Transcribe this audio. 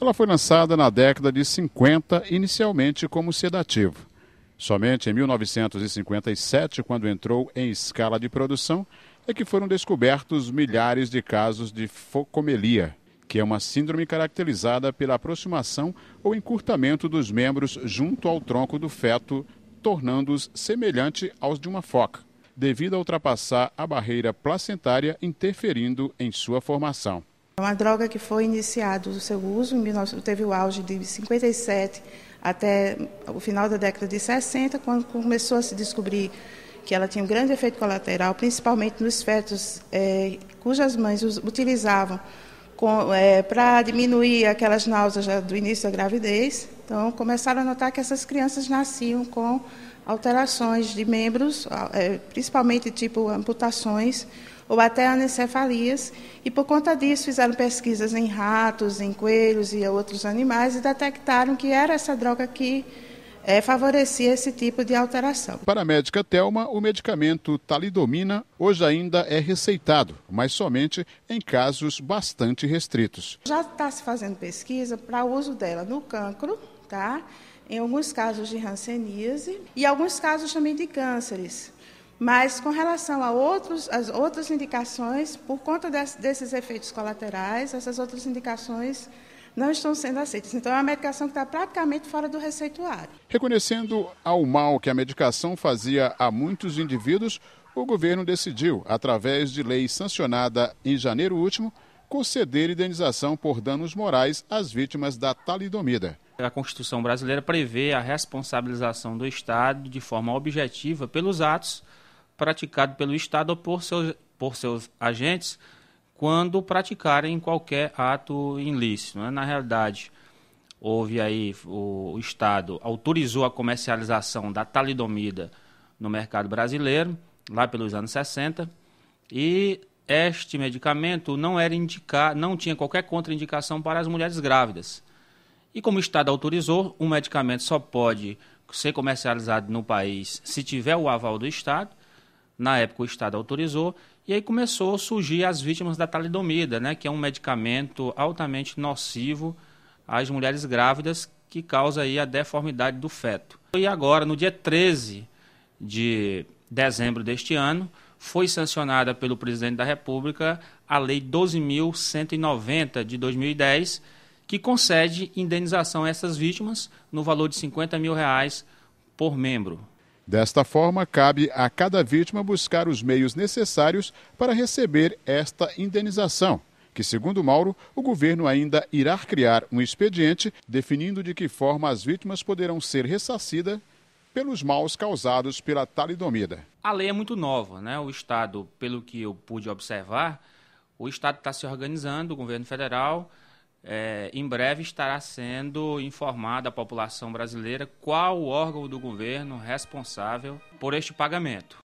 Ela foi lançada na década de 50, inicialmente como sedativo. Somente em 1957, quando entrou em escala de produção, é que foram descobertos milhares de casos de focomelia, que é uma síndrome caracterizada pela aproximação ou encurtamento dos membros junto ao tronco do feto, tornando-os semelhante aos de uma foca, devido a ultrapassar a barreira placentária, interferindo em sua formação. É uma droga que foi iniciado o seu uso, em 19, teve o auge de 57 até o final da década de 60, quando começou a se descobrir que ela tinha um grande efeito colateral, principalmente nos fetos é, cujas mães utilizavam é, para diminuir aquelas náuseas do início da gravidez. Então, começaram a notar que essas crianças nasciam com alterações de membros, é, principalmente tipo amputações ou até anencefalias, e por conta disso fizeram pesquisas em ratos, em coelhos e outros animais e detectaram que era essa droga que é, favorecia esse tipo de alteração. Para a médica Telma, o medicamento talidomina hoje ainda é receitado, mas somente em casos bastante restritos. Já está se fazendo pesquisa para o uso dela no cancro, tá? Em alguns casos de hanseníase e alguns casos também de cânceres. Mas com relação a outros, as outras indicações, por conta desses efeitos colaterais, essas outras indicações não estão sendo aceitas. Então é uma medicação que está praticamente fora do receituário. Reconhecendo ao mal que a medicação fazia a muitos indivíduos, o governo decidiu, através de lei sancionada em janeiro último, conceder indenização por danos morais às vítimas da talidomida a Constituição brasileira prevê a responsabilização do Estado de forma objetiva pelos atos praticados pelo Estado ou por seus, por seus agentes quando praticarem qualquer ato ilícito. Né? Na realidade, houve aí, o Estado autorizou a comercialização da talidomida no mercado brasileiro, lá pelos anos 60, e este medicamento não era indicar, não tinha qualquer contraindicação para as mulheres grávidas. E como o Estado autorizou, um medicamento só pode ser comercializado no país se tiver o aval do Estado. Na época o Estado autorizou e aí começou a surgir as vítimas da talidomida, né, que é um medicamento altamente nocivo às mulheres grávidas que causa aí a deformidade do feto. E agora, no dia 13 de dezembro deste ano, foi sancionada pelo presidente da República a Lei 12.190 de 2010 que concede indenização a essas vítimas no valor de 50 mil reais por membro. Desta forma, cabe a cada vítima buscar os meios necessários para receber esta indenização, que, segundo Mauro, o governo ainda irá criar um expediente definindo de que forma as vítimas poderão ser ressarcidas pelos maus causados pela talidomida. A lei é muito nova, né? O Estado, pelo que eu pude observar, o Estado está se organizando, o governo federal, é, em breve estará sendo informada a população brasileira qual o órgão do governo responsável por este pagamento.